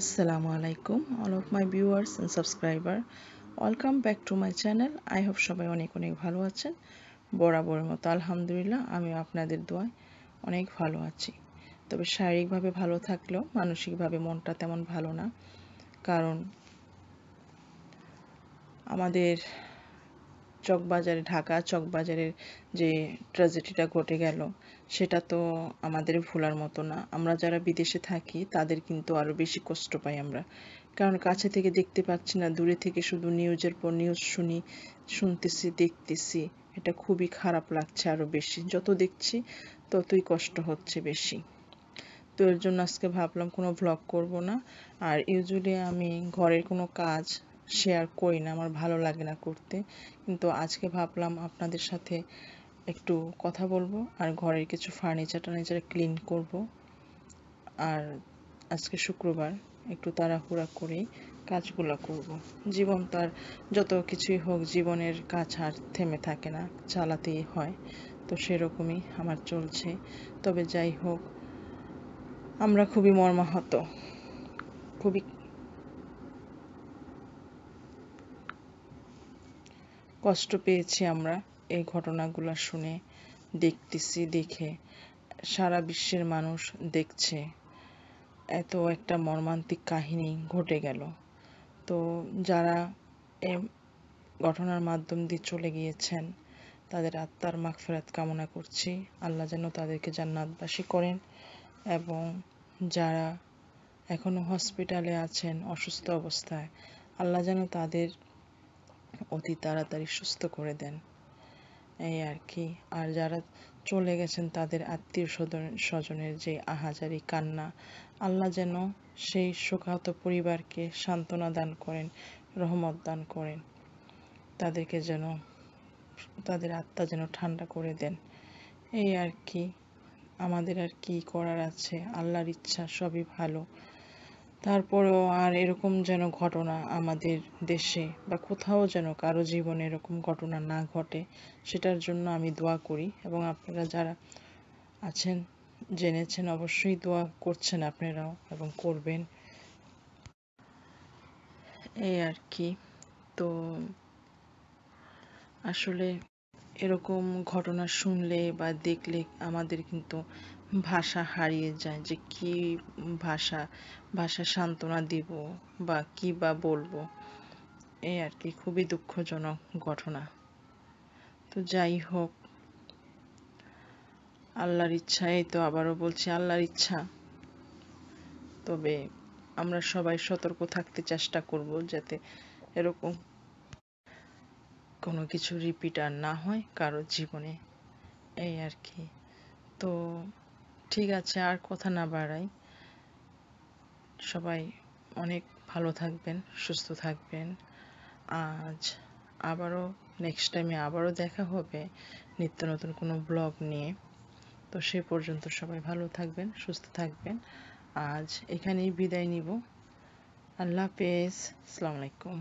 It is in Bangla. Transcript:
আসসালামু আলাইকুম all of my viewers and subscriber welcome back to my channel I hope সবাই অনেক অনেক ভালো আছেন বরাবরের মতো আলহামদুলিল্লাহ আমি আপনাদের দোয়ায় অনেক ভালো আছি তবে শারীরিকভাবে ভালো থাকলেও মানসিকভাবে মনটা তেমন ভালো না কারণ আমাদের চকবাজারে ঢাকা চকবাজারের যে ট্র্যাজেডিটা ঘটে গেল সেটা তো আমাদের ভোলার মতো না আমরা যারা বিদেশে থাকি তাদের কিন্তু আরও বেশি কষ্ট পাই আমরা কারণ কাছে থেকে দেখতে পাচ্ছি না দূরে থেকে শুধু নিউজের পর নিউজ শুনি শুনতেছি দেখতেছি এটা খুবই খারাপ লাগছে আরও বেশি যত দেখছি ততই কষ্ট হচ্ছে বেশি তো এর জন্য আজকে ভাবলাম কোনো ভ্লগ করব না আর ইউজুয়ালি আমি ঘরের কোনো কাজ শেয়ার করি না আমার ভালো লাগে না করতে কিন্তু আজকে ভাবলাম আপনাদের সাথে একটু কথা বলবো আর ঘরের কিছু ফার্নিচার টার্নিচার ক্লিন করব আর আজকে শুক্রবার একটু তাড়াহুড়া করেই কাজগুলো করব। জীবন তার যত কিছুই হোক জীবনের কাজ আর থেমে থাকে না চালাতেই হয় তো সেরকমই আমার চলছে তবে যাই হোক আমরা খুবই মর্মাহত খুবই কষ্ট পেয়েছি আমরা এই ঘটনাগুলো শুনে দেখতেছি দেখে সারা বিশ্বের মানুষ দেখছে এত একটা মর্মান্তিক কাহিনী ঘটে গেল তো যারা এ ঘটনার মাধ্যম দিয়ে চলে গিয়েছেন তাদের আত্মার মাগফেরাত কামনা করছি আল্লাহ যেন তাদেরকে জান্নাতবাসী করেন এবং যারা এখনও হসপিটালে আছেন অসুস্থ অবস্থায় আল্লাহ যেন তাদের অতি তাড়াতাড়ি সুস্থ করে দেন এই আর কি আর যারা চলে গেছেন তাদের আত্মীয় স্বজন স্বজনের যে আহাজারি কান্না আল্লাহ যেন সেই শোকাহত পরিবারকে সান্ত্বনা দান করেন রহমত দান করেন তাদেরকে যেন তাদের আত্মা যেন ঠান্ডা করে দেন এই আর কি আমাদের আর কি করার আছে আল্লাহর ইচ্ছা সবই ভালো তারপরেও আর এরকম যেন ঘটনা আমাদের দেশে বা কোথাও যেন কারো জীবনে এরকম ঘটনা না ঘটে সেটার জন্য আমি দোয়া করি এবং আপনারা যারা আছেন জেনেছেন অবশ্যই দোয়া করছেন আপনারাও এবং করবেন এই আর কি তো আসলে এরকম ঘটনা শুনলে বা দেখলে আমাদের কিন্তু ভাষা হারিয়ে যায় যে কি ভাষা ভাষা সান্ত্বনা দিব বা কি বা বলবো এই আর কি খুবই দুঃখজনক ঘটনা তো যাই হোক আল্লাহর ইচ্ছা এই তো আবারও বলছি আল্লাহর ইচ্ছা তবে আমরা সবাই সতর্ক থাকতে চেষ্টা করব যাতে এরকম কোনো কিছু রিপিট আর না হয় কারোর জীবনে এই আর কি তো ঠিক আছে আর কথা না বাড়াই সবাই অনেক ভালো থাকবেন সুস্থ থাকবেন আজ আবারও নেক্সট টাইমে আবারও দেখা হবে নিত্য নতুন কোনো ব্লগ নিয়ে তো সে পর্যন্ত সবাই ভালো থাকবেন সুস্থ থাকবেন আজ এখানেই বিদায় নিব আল্লাহ হাফেজ আসসালামু আলাইকুম